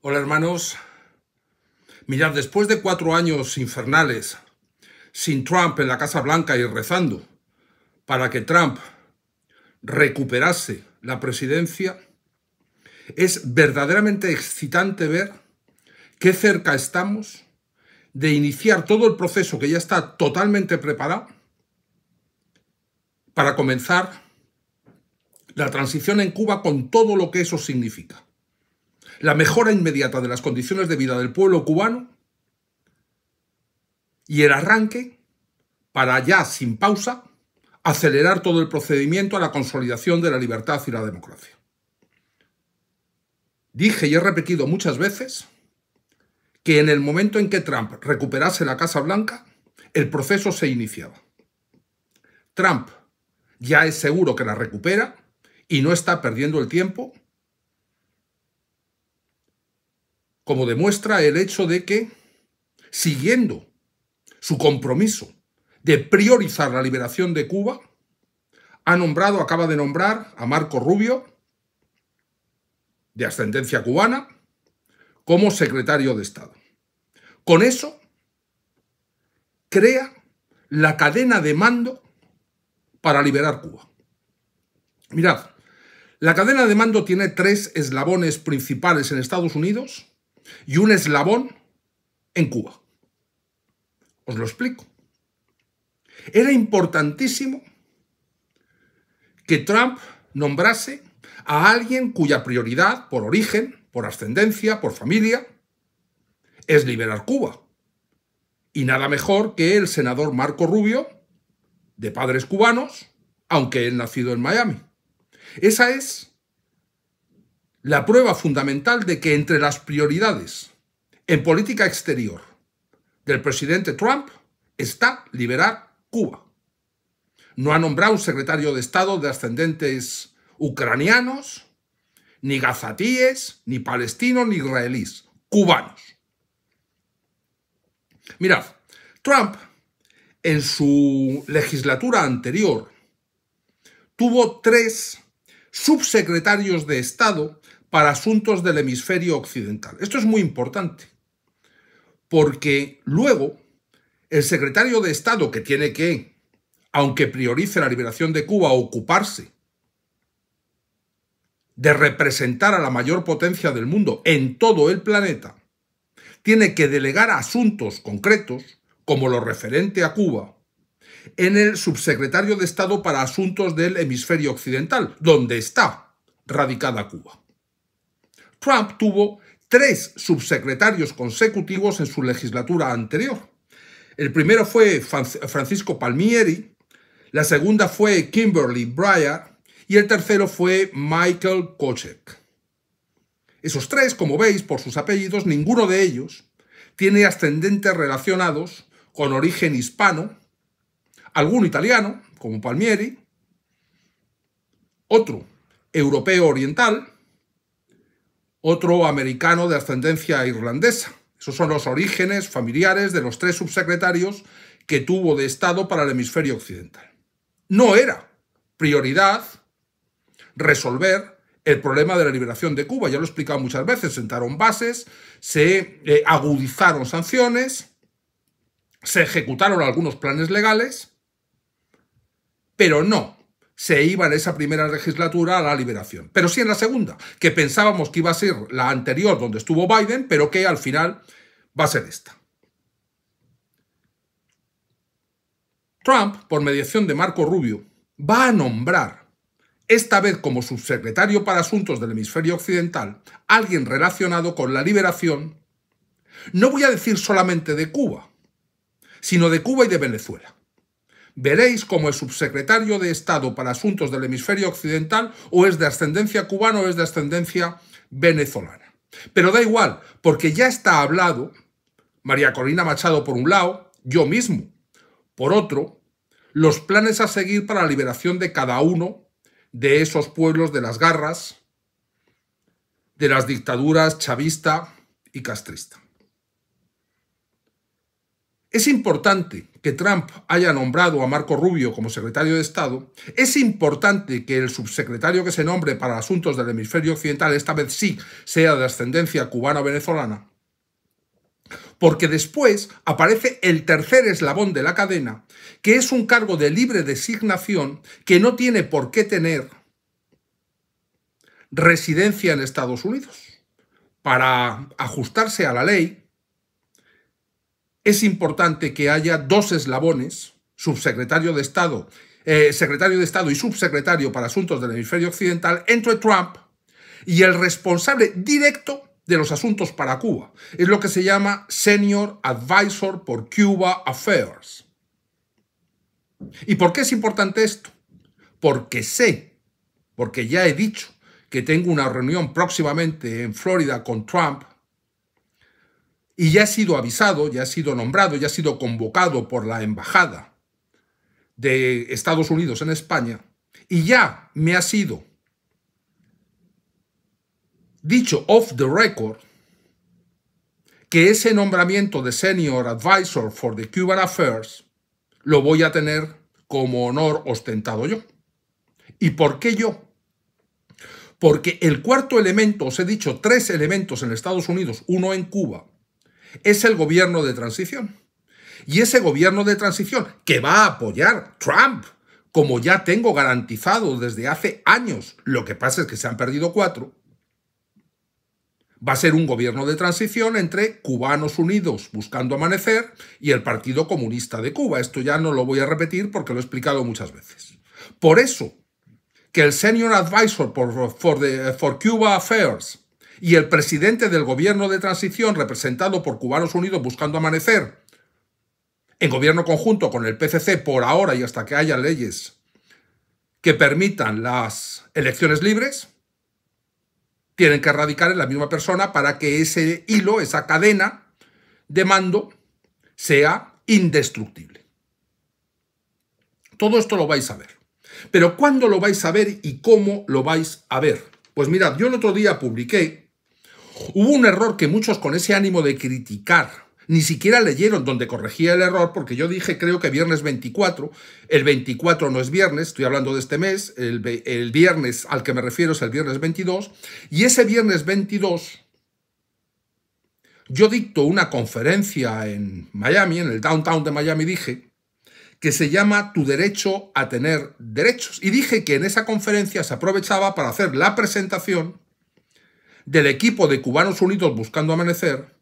Hola hermanos. Mirad, después de cuatro años infernales, sin Trump en la Casa Blanca y rezando para que Trump recuperase la presidencia, es verdaderamente excitante ver qué cerca estamos de iniciar todo el proceso que ya está totalmente preparado para comenzar la transición en Cuba con todo lo que eso significa la mejora inmediata de las condiciones de vida del pueblo cubano y el arranque para ya sin pausa acelerar todo el procedimiento a la consolidación de la libertad y la democracia. Dije y he repetido muchas veces que en el momento en que Trump recuperase la Casa Blanca, el proceso se iniciaba. Trump ya es seguro que la recupera y no está perdiendo el tiempo como demuestra el hecho de que, siguiendo su compromiso de priorizar la liberación de Cuba, ha nombrado, acaba de nombrar a Marco Rubio, de ascendencia cubana, como secretario de Estado. Con eso, crea la cadena de mando para liberar Cuba. Mirad, la cadena de mando tiene tres eslabones principales en Estados Unidos y un eslabón en Cuba. Os lo explico. Era importantísimo que Trump nombrase a alguien cuya prioridad, por origen, por ascendencia, por familia, es liberar Cuba. Y nada mejor que el senador Marco Rubio, de padres cubanos, aunque él nacido en Miami. Esa es la prueba fundamental de que entre las prioridades en política exterior del presidente Trump está liberar Cuba. No ha nombrado un secretario de Estado de ascendentes ucranianos, ni gazatíes, ni palestinos, ni israelíes, cubanos. Mirad, Trump en su legislatura anterior tuvo tres subsecretarios de Estado para asuntos del hemisferio occidental. Esto es muy importante, porque luego el secretario de Estado que tiene que, aunque priorice la liberación de Cuba, ocuparse de representar a la mayor potencia del mundo en todo el planeta, tiene que delegar asuntos concretos, como lo referente a Cuba, en el subsecretario de Estado para Asuntos del Hemisferio Occidental, donde está radicada Cuba. Trump tuvo tres subsecretarios consecutivos en su legislatura anterior. El primero fue Francisco Palmieri, la segunda fue Kimberly Breyer y el tercero fue Michael Kochek. Esos tres, como veis por sus apellidos, ninguno de ellos tiene ascendentes relacionados con origen hispano, alguno italiano, como Palmieri, otro europeo oriental, otro americano de ascendencia irlandesa. Esos son los orígenes familiares de los tres subsecretarios que tuvo de Estado para el hemisferio occidental. No era prioridad resolver el problema de la liberación de Cuba, ya lo he explicado muchas veces, sentaron bases, se eh, agudizaron sanciones, se ejecutaron algunos planes legales, pero no se iba en esa primera legislatura a la liberación. Pero sí en la segunda, que pensábamos que iba a ser la anterior donde estuvo Biden, pero que al final va a ser esta. Trump, por mediación de Marco Rubio, va a nombrar, esta vez como subsecretario para asuntos del hemisferio occidental, alguien relacionado con la liberación, no voy a decir solamente de Cuba, sino de Cuba y de Venezuela. Veréis como el subsecretario de Estado para Asuntos del Hemisferio Occidental o es de ascendencia cubana o es de ascendencia venezolana. Pero da igual, porque ya está hablado María Corina Machado por un lado, yo mismo por otro, los planes a seguir para la liberación de cada uno de esos pueblos de las garras, de las dictaduras chavista y castrista. Es importante Trump haya nombrado a Marco Rubio como secretario de Estado, es importante que el subsecretario que se nombre para asuntos del hemisferio occidental esta vez sí sea de ascendencia cubana-venezolana, porque después aparece el tercer eslabón de la cadena, que es un cargo de libre designación que no tiene por qué tener residencia en Estados Unidos. Para ajustarse a la ley, es importante que haya dos eslabones, subsecretario de Estado, eh, secretario de Estado y subsecretario para asuntos del hemisferio occidental, entre Trump y el responsable directo de los asuntos para Cuba. Es lo que se llama Senior Advisor por Cuba Affairs. ¿Y por qué es importante esto? Porque sé, porque ya he dicho que tengo una reunión próximamente en Florida con Trump y ya ha sido avisado, ya ha sido nombrado, ya ha sido convocado por la embajada de Estados Unidos en España y ya me ha sido dicho off the record que ese nombramiento de Senior Advisor for the Cuban Affairs lo voy a tener como honor ostentado yo. ¿Y por qué yo? Porque el cuarto elemento, os he dicho tres elementos en Estados Unidos, uno en Cuba, es el gobierno de transición. Y ese gobierno de transición que va a apoyar Trump, como ya tengo garantizado desde hace años, lo que pasa es que se han perdido cuatro, va a ser un gobierno de transición entre cubanos unidos buscando amanecer y el Partido Comunista de Cuba. Esto ya no lo voy a repetir porque lo he explicado muchas veces. Por eso, que el Senior Advisor for, Cuba Affairs, y el presidente del gobierno de transición representado por Cubanos Unidos buscando amanecer, en gobierno conjunto con el PCC por ahora y hasta que haya leyes que permitan las elecciones libres, tienen que radicar en la misma persona para que ese hilo, esa cadena de mando sea indestructible. Todo esto lo vais a ver. Pero ¿cuándo lo vais a ver y cómo lo vais a ver? Pues mirad, yo el otro día publiqué Hubo un error que muchos con ese ánimo de criticar ni siquiera leyeron donde corregía el error, porque yo dije creo que viernes 24, el 24 no es viernes, estoy hablando de este mes, el, el viernes al que me refiero es el viernes 22, y ese viernes 22 yo dicto una conferencia en Miami, en el downtown de Miami dije, que se llama Tu derecho a tener derechos. Y dije que en esa conferencia se aprovechaba para hacer la presentación del equipo de Cubanos Unidos Buscando Amanecer,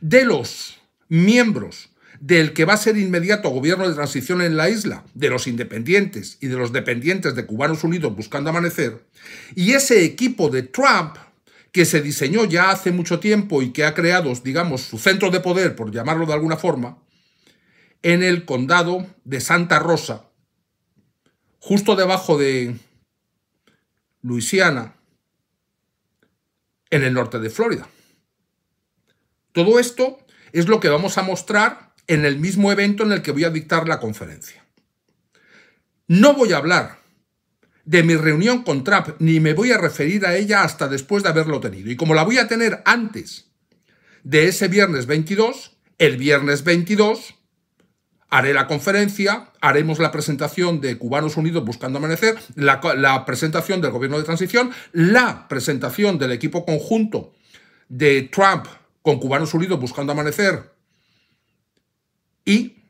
de los miembros del que va a ser inmediato gobierno de transición en la isla, de los independientes y de los dependientes de Cubanos Unidos Buscando Amanecer, y ese equipo de Trump, que se diseñó ya hace mucho tiempo y que ha creado, digamos, su centro de poder, por llamarlo de alguna forma, en el condado de Santa Rosa, justo debajo de Luisiana, en el norte de Florida. Todo esto es lo que vamos a mostrar en el mismo evento en el que voy a dictar la conferencia. No voy a hablar de mi reunión con Trump, ni me voy a referir a ella hasta después de haberlo tenido. Y como la voy a tener antes de ese viernes 22, el viernes 22 haré la conferencia, haremos la presentación de Cubanos Unidos Buscando Amanecer, la, presentación del gobierno de transición, la presentación del equipo conjunto de Trump con Cubanos Unidos Buscando Amanecer y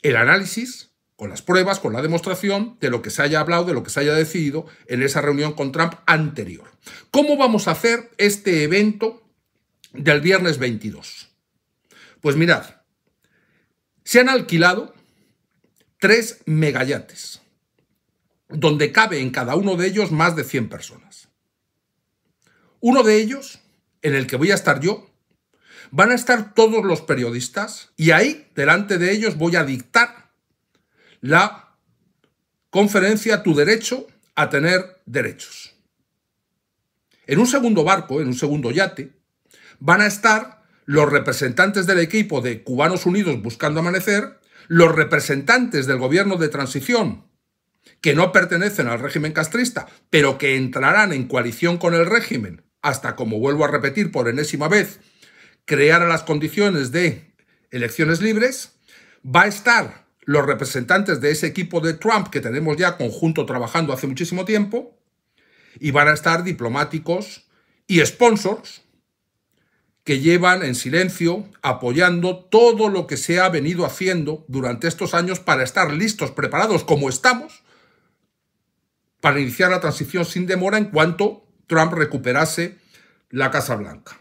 el análisis con las pruebas, con la demostración de lo que se haya hablado, de lo que se haya decidido en esa reunión con Trump anterior. ¿Cómo vamos a hacer este evento del viernes 22? Pues mirad, se han alquilado tres megayates, donde cabe en cada uno de ellos más de 100 personas. Uno de ellos, en el que voy a estar yo, van a estar todos los periodistas y ahí, delante de ellos, voy a dictar la conferencia Tu derecho a tener derechos. En un segundo barco, en un segundo yate, van a estar los representantes del equipo de Cubanos Unidos Buscando Amanecer, los representantes del gobierno de transición, que no pertenecen al régimen castrista, pero que entrarán en coalición con el régimen, hasta, como vuelvo a repetir por enésima vez, crear las condiciones de elecciones libres, va a estar los representantes de ese equipo de Trump que tenemos ya conjunto trabajando hace muchísimo tiempo, y van a estar diplomáticos y sponsors que llevan en silencio apoyando todo lo que se ha venido haciendo durante estos años para estar listos, preparados como estamos, para iniciar la transición sin demora en cuanto Trump recuperase la Casa Blanca.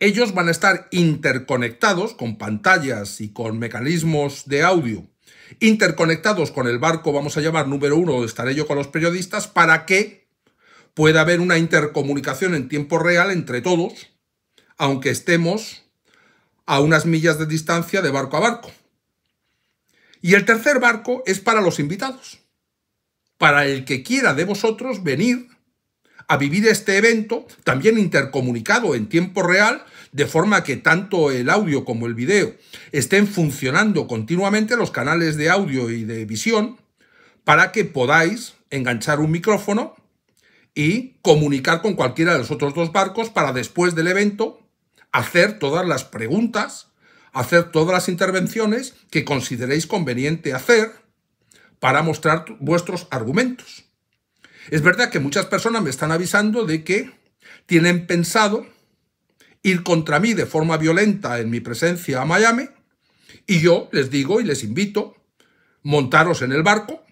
Ellos van a estar interconectados con pantallas y con mecanismos de audio, interconectados con el barco, vamos a llamar número uno, donde estaré yo con los periodistas, para que puede haber una intercomunicación en tiempo real entre todos, aunque estemos a unas millas de distancia de barco a barco. Y el tercer barco es para los invitados, para el que quiera de vosotros venir a vivir este evento, también intercomunicado en tiempo real, de forma que tanto el audio como el video estén funcionando continuamente los canales de audio y de visión, para que podáis enganchar un micrófono y comunicar con cualquiera de los otros dos barcos para después del evento hacer todas las preguntas, hacer todas las intervenciones que consideréis conveniente hacer para mostrar vuestros argumentos. Es verdad que muchas personas me están avisando de que tienen pensado ir contra mí de forma violenta en mi presencia a Miami y yo les digo y les invito montaros en el barco,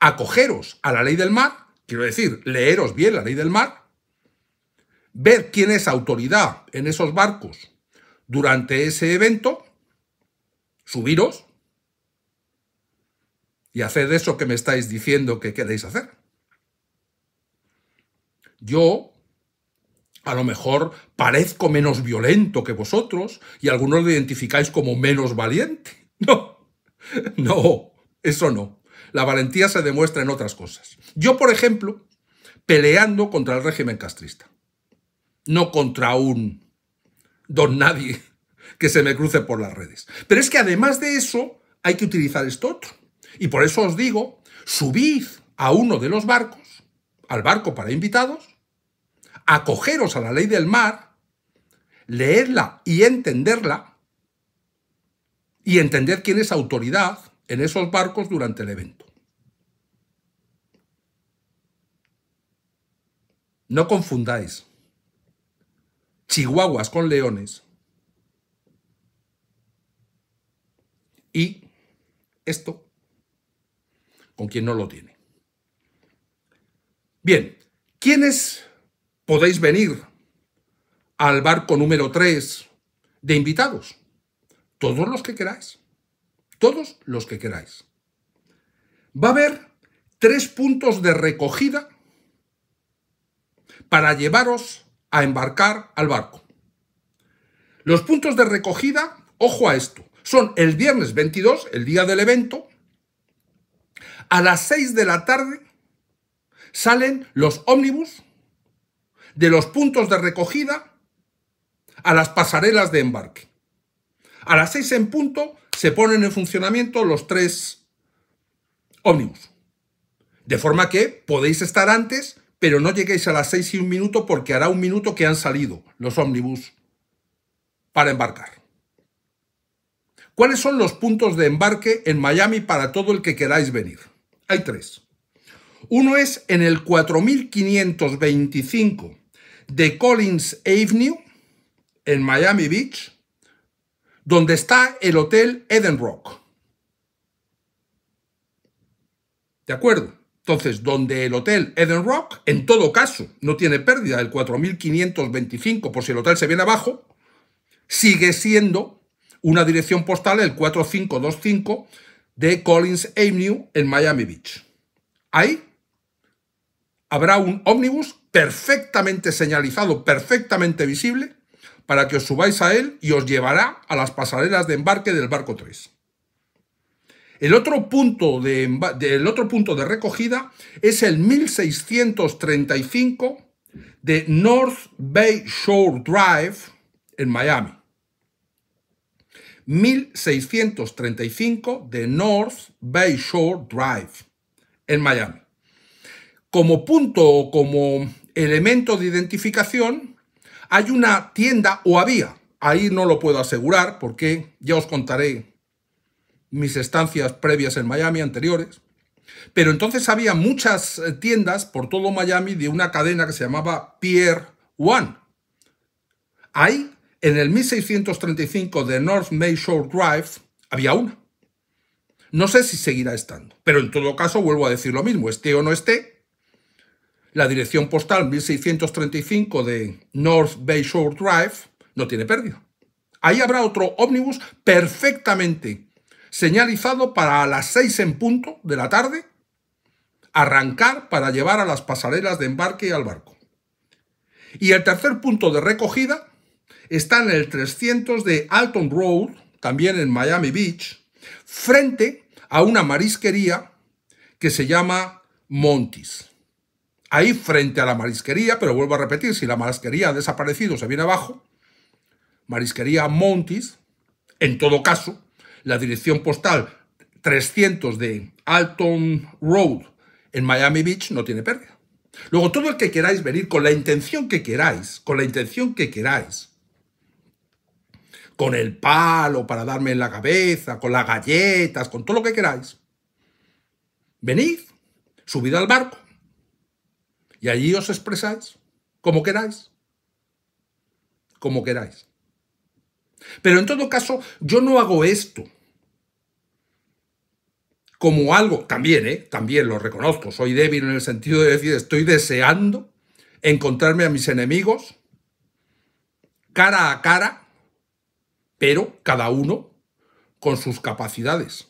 acogeros a la ley del mar Quiero decir, leeros bien la ley del mar, ver quién es autoridad en esos barcos durante ese evento, subiros y hacer eso que me estáis diciendo que queréis hacer. Yo, a lo mejor, parezco menos violento que vosotros y algunos lo identificáis como menos valiente. No, no, eso no la valentía se demuestra en otras cosas. Yo, por ejemplo, peleando contra el régimen castrista, no contra un don nadie que se me cruce por las redes. Pero es que además de eso, hay que utilizar esto otro. Y por eso os digo, subid a uno de los barcos, al barco para invitados, acogeros a la ley del mar, leerla y entenderla, y entender quién es autoridad, en esos barcos durante el evento. No confundáis chihuahuas con leones y esto con quien no lo tiene. Bien, ¿quiénes podéis venir al barco número 3 de invitados? Todos los que queráis todos los que queráis. Va a haber tres puntos de recogida para llevaros a embarcar al barco. Los puntos de recogida, ojo a esto, son el viernes 22, el día del evento, a las 6 de la tarde salen los ómnibus de los puntos de recogida a las pasarelas de embarque. A las 6 en punto se ponen en funcionamiento los tres ómnibus. De forma que podéis estar antes, pero no lleguéis a las seis y un minuto porque hará un minuto que han salido los ómnibus para embarcar. ¿Cuáles son los puntos de embarque en Miami para todo el que queráis venir? Hay tres. Uno es en el 4525 de Collins Avenue, en Miami Beach, donde está el Hotel Eden Rock. ¿De acuerdo? Entonces, donde el hotel Eden Rock, en todo caso, no tiene pérdida del 4.525 por si el hotel se viene abajo, sigue siendo una dirección postal el 4525 de Collins Avenue en Miami Beach. Ahí habrá un ómnibus perfectamente señalizado, perfectamente visible, para que os subáis a él y os llevará a las pasarelas de embarque del barco 3. El otro punto de, otro punto de recogida es el 1635 de North Bay Shore Drive en Miami. 1635 de North Bay Shore Drive en Miami. Como punto o como elemento de identificación hay una tienda, o había, ahí no lo puedo asegurar porque ya os contaré mis estancias previas en Miami anteriores, pero entonces había muchas eh, tiendas por todo Miami de una cadena que se llamaba Pier One. Ahí, en el 1635 de North Mayshore Drive, había una. No sé si seguirá estando, pero en todo caso vuelvo a decir lo mismo, esté o no esté, la dirección postal 1635 de North Bay Shore Drive no tiene pérdida. Ahí habrá otro ómnibus perfectamente señalizado para a las 6 en punto de la tarde arrancar para llevar a las pasarelas de embarque y al barco. Y el tercer punto de recogida está en el 300 de Alton Road, también en Miami Beach, frente a una marisquería que se llama Montis ahí frente a la marisquería, pero vuelvo a repetir, si la marisquería ha desaparecido, se viene abajo, marisquería Montis, en todo caso, la dirección postal 300 de Alton Road en Miami Beach no tiene pérdida. Luego, todo el que queráis venir con la intención que queráis, con la intención que queráis, con el palo para darme en la cabeza, con las galletas, con todo lo que queráis, venid, subid al barco, y allí os expresáis como queráis. Como queráis. Pero en todo caso, yo no hago esto como algo, también, ¿eh? también lo reconozco, soy débil en el sentido de decir, estoy deseando encontrarme a mis enemigos cara a cara, pero cada uno con sus capacidades.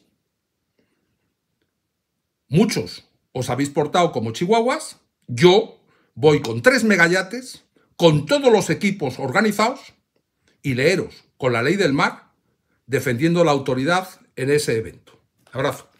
Muchos os habéis portado como chihuahuas yo voy con tres megayates, con todos los equipos organizados y leeros con la ley del mar defendiendo la autoridad en ese evento. Abrazo.